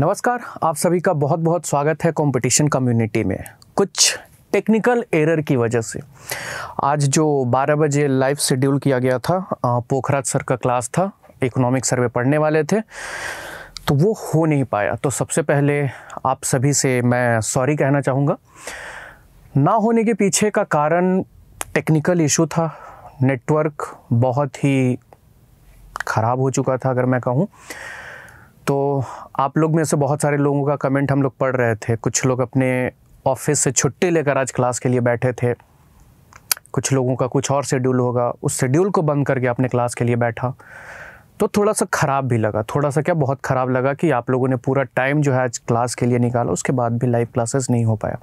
नमस्कार आप सभी का बहुत बहुत स्वागत है कंपटीशन कम्युनिटी में कुछ टेक्निकल एरर की वजह से आज जो 12 बजे लाइव शेड्यूल किया गया था पोखराज सर का क्लास था इकोनॉमिक सर्वे पढ़ने वाले थे तो वो हो नहीं पाया तो सबसे पहले आप सभी से मैं सॉरी कहना चाहूँगा ना होने के पीछे का कारण टेक्निकल इशू था नेटवर्क बहुत ही ख़राब हो चुका था अगर मैं कहूँ तो आप लोग में से बहुत सारे लोगों का कमेंट हम लोग पढ़ रहे थे कुछ लोग अपने ऑफिस से छुट्टी लेकर आज क्लास के लिए बैठे थे कुछ लोगों का कुछ और शेड्यूल होगा उस शेड्यूल को बंद करके अपने क्लास के लिए बैठा तो थोड़ा सा ख़राब भी लगा थोड़ा सा क्या बहुत ख़राब लगा कि आप लोगों ने पूरा टाइम जो है आज क्लास के लिए निकाला उसके बाद भी लाइव क्लासेस नहीं हो पाया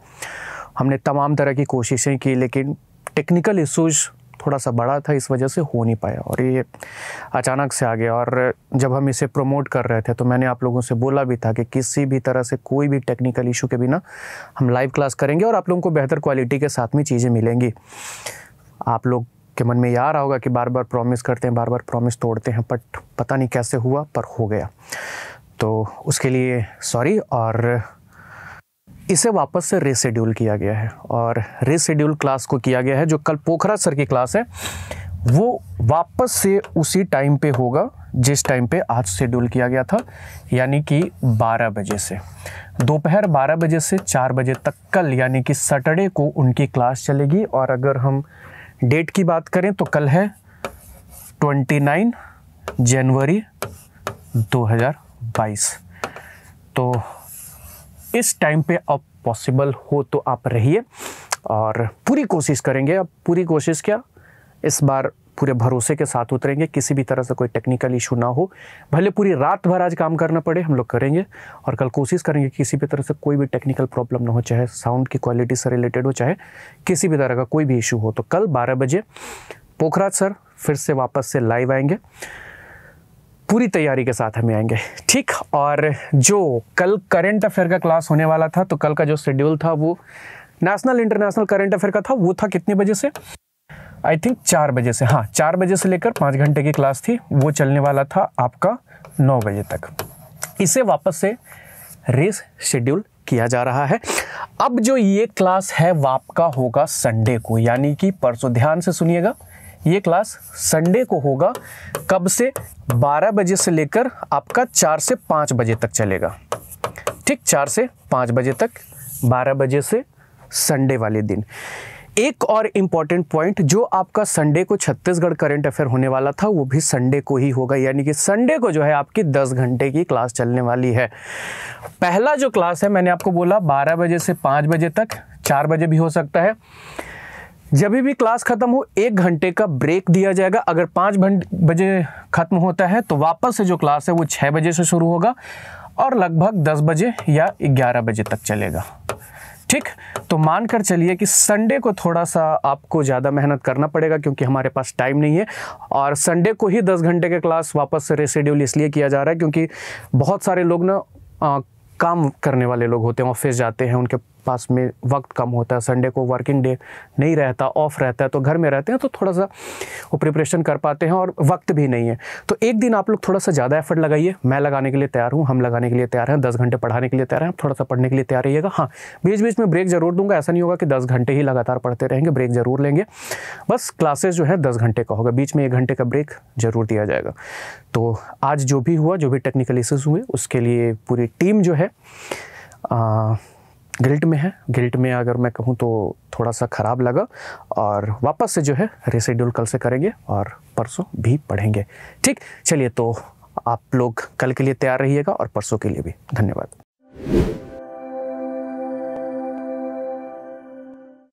हमने तमाम तरह की कोशिशें की लेकिन टेक्निकल इशूज़ थोड़ा सा बड़ा था इस वजह से हो नहीं पाया और ये अचानक से आ गया और जब हम इसे प्रमोट कर रहे थे तो मैंने आप लोगों से बोला भी था कि किसी भी तरह से कोई भी टेक्निकल इशू के बिना हम लाइव क्लास करेंगे और आप लोगों को बेहतर क्वालिटी के साथ में चीज़ें मिलेंगी आप लोग के मन में ये आ रहा होगा कि बार बार प्रॉमिस करते हैं बार बार प्रॉमिस तोड़ते हैं बट पता नहीं कैसे हुआ पर हो गया तो उसके लिए सॉरी और इसे वापस से रिशेड्यूल किया गया है और रिशेड्यूल क्लास को किया गया है जो कल पोखरा सर की क्लास है वो वापस से उसी टाइम पे होगा जिस टाइम पे आज शेड्यूल किया गया था यानी कि 12 बजे से दोपहर 12 बजे से 4 बजे तक कल यानी कि सैटरडे को उनकी क्लास चलेगी और अगर हम डेट की बात करें तो कल है 29 जनवरी 2022 तो इस टाइम पे अब पॉसिबल हो तो आप रहिए और पूरी कोशिश करेंगे अब पूरी कोशिश क्या इस बार पूरे भरोसे के साथ उतरेंगे किसी भी तरह से कोई टेक्निकल इशू ना हो भले पूरी रात भर आज काम करना पड़े हम लोग करेंगे और कल कोशिश करेंगे किसी भी तरह से कोई भी टेक्निकल प्रॉब्लम ना हो चाहे साउंड की क्वालिटी से रिलेटेड हो चाहे किसी भी तरह का कोई भी इशू हो तो कल बारह बजे पोखराज सर फिर से वापस से लाइव आएंगे पूरी तैयारी के साथ हमें आएंगे ठीक और जो कल करंट अफेयर का क्लास होने वाला था तो कल का जो शेड्यूल था वो नेशनल इंटरनेशनल करंट अफेयर का था वो था कितने बजे से आई थिंक चार बजे से हाँ चार बजे से लेकर पाँच घंटे की क्लास थी वो चलने वाला था आपका नौ बजे तक इसे वापस से रेस शेड्यूल किया जा रहा है अब जो ये क्लास है वापका होगा संडे को यानी कि परसों ध्यान से सुनिएगा ये क्लास संडे को होगा कब से 12 बजे से लेकर आपका 4 से 5 बजे तक चलेगा ठीक 4 से 5 बजे तक 12 बजे से संडे वाले दिन एक और इम्पॉर्टेंट पॉइंट जो आपका संडे को छत्तीसगढ़ करंट अफेयर होने वाला था वो भी संडे को ही होगा यानी कि संडे को जो है आपकी 10 घंटे की क्लास चलने वाली है पहला जो क्लास है मैंने आपको बोला 12 बजे से 5 बजे तक 4 बजे भी हो सकता है जब भी क्लास ख़त्म हो एक घंटे का ब्रेक दिया जाएगा अगर पाँच बजे ख़त्म होता है तो वापस से जो क्लास है वो छः बजे से शुरू होगा और लगभग दस बजे या ग्यारह बजे तक चलेगा ठीक तो मान कर चलिए कि संडे को थोड़ा सा आपको ज़्यादा मेहनत करना पड़ेगा क्योंकि हमारे पास टाइम नहीं है और संडे को ही दस घंटे के क्लास वापस से रेसिड्यूल इसलिए किया जा रहा है क्योंकि बहुत सारे लोग ना काम करने वाले लोग होते हैं ऑफिस जाते हैं उनके पास में वक्त कम होता है संडे को वर्किंग डे नहीं रहता ऑफ रहता है तो घर में रहते हैं तो थोड़ा सा वो प्रिपरेशन कर पाते हैं और वक्त भी नहीं है तो एक दिन आप लोग थोड़ा सा ज़्यादा एफर्ट लगाइए मैं लगाने के लिए तैयार हूँ हम लगाने के लिए तैयार हैं दस घंटे पढ़ाने के लिए तैयार हैं थोड़ा सा पढ़ने के लिए तैयार रहिएगा हाँ बीच बीच में ब्रेक ज़रूर दूंगा ऐसा नहीं होगा कि दस घंटे ही लगातार पढ़ते रहेंगे ब्रेक ज़रूर लेंगे बस क्लासेज जो है दस घंटे का होगा बीच में एक घंटे का ब्रेक ज़रूर दिया जाएगा तो आज जो भी हुआ जो भी टेक्निकल इशूज़ हुए उसके लिए पूरी टीम जो है गिल्ट में है गिल्ट में अगर मैं कहूँ तो थोड़ा सा ख़राब लगा और वापस से जो है रिसीड्यूल कल से करेंगे और परसों भी पढ़ेंगे ठीक चलिए तो आप लोग कल के लिए तैयार रहिएगा और परसों के लिए भी धन्यवाद